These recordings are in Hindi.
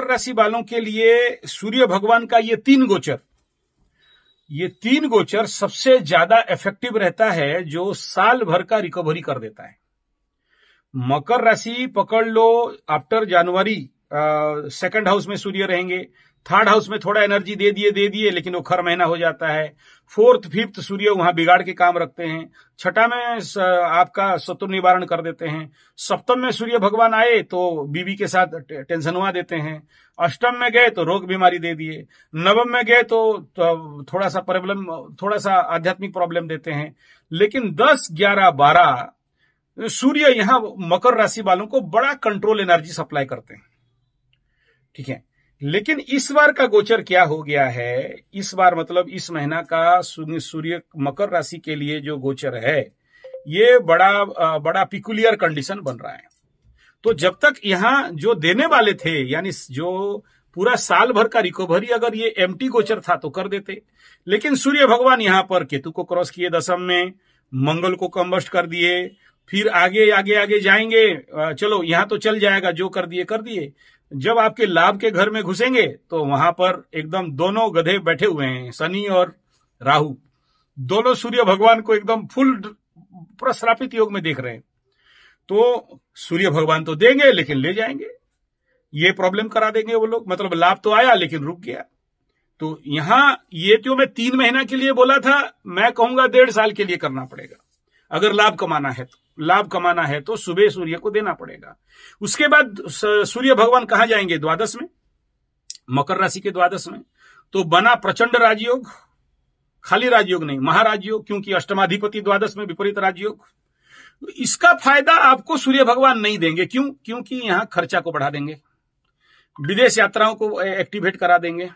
मकर राशि वालों के लिए सूर्य भगवान का ये तीन गोचर ये तीन गोचर सबसे ज्यादा इफेक्टिव रहता है जो साल भर का रिकवरी कर देता है मकर राशि पकड़ लो आफ्टर जनवरी सेकंड हाउस में सूर्य रहेंगे थर्ड हाउस में थोड़ा एनर्जी दे दिए दे दिए लेकिन वो खर महीना हो जाता है फोर्थ फिफ्थ सूर्य वहां बिगाड़ के काम रखते हैं छठा में आपका शत्रु निवारण कर देते हैं सप्तम में सूर्य भगवान आए तो बीवी के साथ टेंशनवा देते हैं अष्टम में गए तो रोग बीमारी दे दिए नवम में गए तो, तो थोड़ा सा प्रॉब्लम थोड़ा सा आध्यात्मिक प्रॉब्लम देते हैं लेकिन दस ग्यारह बारह सूर्य यहां मकर राशि वालों को बड़ा कंट्रोल एनर्जी सप्लाई करते हैं ठीक है लेकिन इस बार का गोचर क्या हो गया है इस बार मतलब इस महीना का सूर्य मकर राशि के लिए जो गोचर है ये बड़ा बड़ा पिकुलियर कंडीशन बन रहा है तो जब तक यहाँ जो देने वाले थे यानी जो पूरा साल भर का रिकवरी अगर ये एमटी गोचर था तो कर देते लेकिन सूर्य भगवान यहाँ पर केतु को क्रॉस किए दशम में मंगल को कम्बस्ट कर दिए फिर आगे आगे आगे जाएंगे चलो यहां तो चल जाएगा जो कर दिए कर दिए जब आपके लाभ के घर में घुसेंगे तो वहां पर एकदम दोनों गधे बैठे हुए हैं शनि और राहु दोनों सूर्य भगवान को एकदम फुल प्रस्रापित योग में देख रहे हैं तो सूर्य भगवान तो देंगे लेकिन ले जाएंगे ये प्रॉब्लम करा देंगे वो लोग मतलब लाभ तो आया लेकिन रुक गया तो यहां ये तो मैं तीन महीना के लिए बोला था मैं कहूंगा डेढ़ साल के लिए करना पड़ेगा अगर लाभ कमाना है तो लाभ कमाना है तो सुबह सूर्य को देना पड़ेगा उसके बाद सूर्य भगवान कहा जाएंगे द्वादश में मकर राशि के द्वादश में तो बना प्रचंड राजयोग खाली राजयोग नहीं महाराजयोग क्योंकि अष्टमाधिपति द्वादश में विपरीत राजयोग तो इसका फायदा आपको सूर्य भगवान नहीं देंगे क्यों क्योंकि यहां खर्चा को बढ़ा देंगे विदेश यात्राओं को एक्टिवेट करा देंगे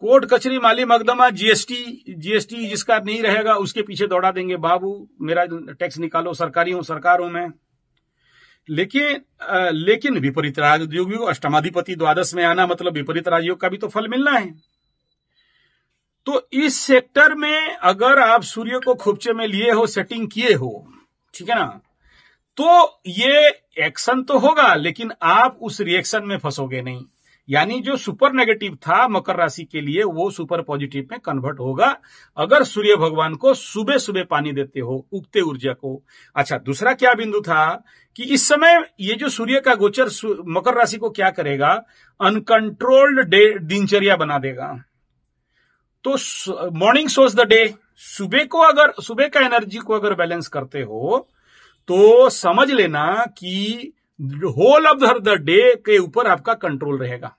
कोर्ट कचरी माली मकदमा जीएसटी जीएसटी जिसका नहीं रहेगा उसके पीछे दौड़ा देंगे बाबू मेरा टैक्स निकालो सरकारी हूं सरकार हूं मैं लेकिन आ, लेकिन विपरीत राजयोग अष्टमाधिपति द्वादश में आना मतलब विपरीत राजयोग का भी तो फल मिलना है तो इस सेक्टर में अगर आप सूर्य को खुपचे में लिए हो सेटिंग किए हो ठीक है ना तो ये एक्शन तो होगा लेकिन आप उस रिएक्शन में फंसोगे नहीं यानी जो सुपर नेगेटिव था मकर राशि के लिए वो सुपर पॉजिटिव में कन्वर्ट होगा अगर सूर्य भगवान को सुबह सुबह पानी देते हो उगते ऊर्जा को अच्छा दूसरा क्या बिंदु था कि इस समय ये जो सूर्य का गोचर मकर राशि को क्या करेगा अनकंट्रोल्ड डे दिनचर्या बना देगा तो मॉर्निंग सोच द डे सुबह को अगर सुबह का एनर्जी को अगर बैलेंस करते हो तो समझ लेना कि होल ऑफ द डे के ऊपर आपका कंट्रोल रहेगा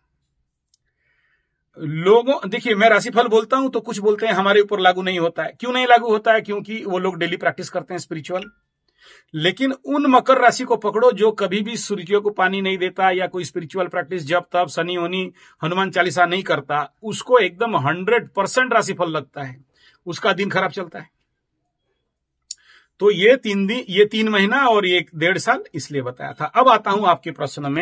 लोगों देखिए मैं राशिफल बोलता हूं तो कुछ बोलते हैं हमारे ऊपर लागू नहीं होता है क्यों नहीं लागू होता है क्योंकि वो लोग डेली प्रैक्टिस करते हैं स्पिरिचुअल लेकिन उन मकर राशि को पकड़ो जो कभी भी सूर्य को पानी नहीं देता या कोई स्पिरिचुअल प्रैक्टिस जब तब शनि होनी हनुमान चालीसा नहीं करता उसको एकदम हंड्रेड परसेंट राशिफल लगता है उसका दिन खराब चलता है तो ये तीन दिन ये तीन महीना और ये डेढ़ साल इसलिए बताया था अब आता हूं आपके प्रश्न में